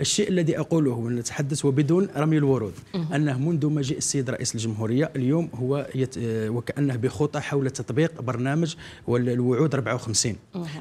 الشيء الذي أقوله ونتحدث وبدون رمي الورود أنه منذ مجيء السيد رئيس الجمهورية اليوم هو يت... وكأنه بخطى حول تطبيق برنامج والوعود 54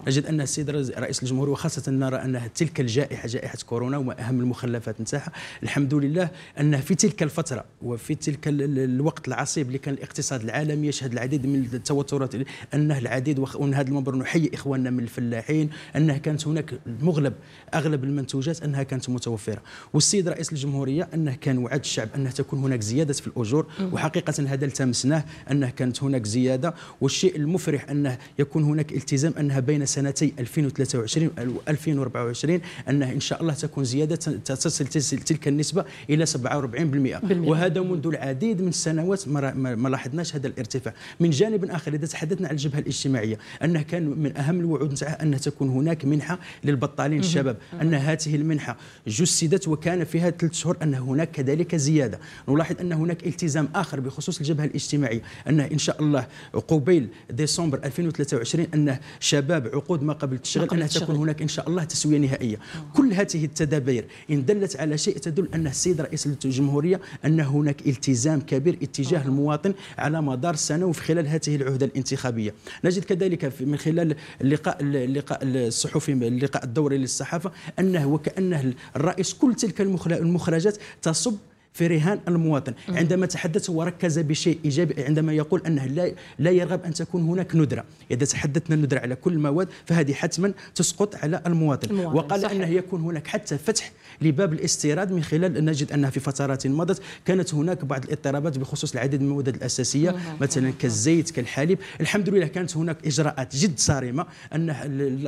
نجد أن السيد رئيس الجمهورية وخاصة نرى أن تلك الجائحة جائحة كورونا وما أهم المخلفات نتاعها الحمد لله أنه في تلك الفترة وفي تلك الوقت العصيب اللي كان الاقتصاد العالمي يشهد العديد من التوترات أنه العديد وأن هذا المنبر نحيي إخواننا من الفلاحين أنه كانت هناك مغلب أغلب المنتوجات أنها كانت كانت متوفره والسيد رئيس الجمهوريه انه كان وعد الشعب انه تكون هناك زياده في الاجور وحقيقه هذا التمسناه انه كانت هناك زياده والشيء المفرح انه يكون هناك التزام انها بين سنتي 2023 و 2024 انه ان شاء الله تكون زياده تصل تلك النسبه الى 47% وهذا منذ العديد من السنوات ما لاحظناش هذا الارتفاع من جانب اخر اذا تحدثنا على الجبهه الاجتماعيه انه كان من اهم الوعود نتاعها ان تكون هناك منحه للبطالين الشباب ان هذه المنحه جسدت وكان فيها ثلاث شهور أن هناك كذلك زيادة نلاحظ أن هناك التزام آخر بخصوص الجبهة الاجتماعية أنه إن شاء الله قبيل ديسمبر 2023 أن شباب عقود ما قبل التشغيل أنها تكون هناك إن شاء الله تسوية نهائية كل هذه التدابير إن دلت على شيء تدل أن السيد رئيس الجمهورية أن هناك التزام كبير اتجاه أوه. المواطن على مدار السنة وفي خلال هذه العهدة الانتخابية نجد كذلك من خلال اللقاء اللقاء الصحفي اللقاء الدوري للصحافة أنه وكأنه الرئيس كل تلك المخرجات تصب في رهان المواطن عندما تحدث وركز بشيء إيجابي عندما يقول أنه لا, لا يرغب أن تكون هناك ندرة إذا تحدثنا الندرة على كل المواد فهذه حتما تسقط على المواطن, المواطن وقال صحيح. أنه يكون هناك حتى فتح لباب الاستيراد من خلال نجد أنها في فترات مضت كانت هناك بعض الاضطرابات بخصوص العديد من المواد الأساسية مثلا كالزيت كالحليب الحمد لله كانت هناك إجراءات جد صارمة أن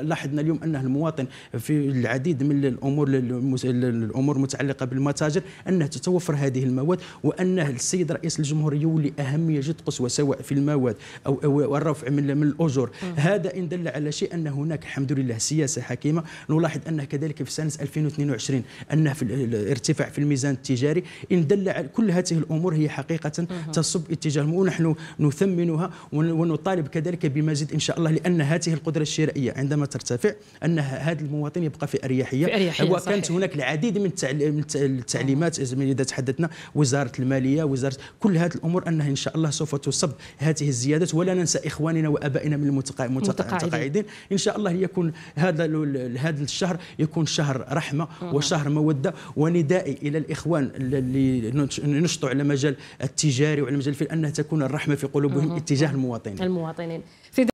لاحظنا اليوم أن المواطن في العديد من الأمور الأمور المتعلقة بالمتاجر أنها تتوفر هذه المواد وأن السيد رئيس الجمهورية يولي أهمية جد قصوى سواء في المواد أو, الرفع من, من الأجور هذا إن دل على شيء أن هناك الحمد لله سياسة حكيمة نلاحظ أنه كذلك في سنة 2022 أن في الارتفاع في الميزان التجاري إن دل على كل هذه الأمور هي حقيقة تصب اتجاه ونحن نثمنها ونطالب كذلك بمزيد إن شاء الله لأن هذه القدرة الشرائية عندما ترتفع أن هذا المواطن يبقى في أريحية, في أريحية وكانت صحيح. هناك العديد من التعليمات إذا تحدث تحدثنا وزاره الماليه وزاره كل هذه الامور انها ان شاء الله سوف تصب هذه الزيادات ولا ننسى اخواننا وابائنا من المتقاعدين ان شاء الله يكون هذا هذا الشهر يكون شهر رحمه وشهر موده وندائي الى الاخوان اللي نشطوا على مجال التجاري وعلى مجال في انها تكون الرحمه في قلوبهم اتجاه المواطنين المواطنين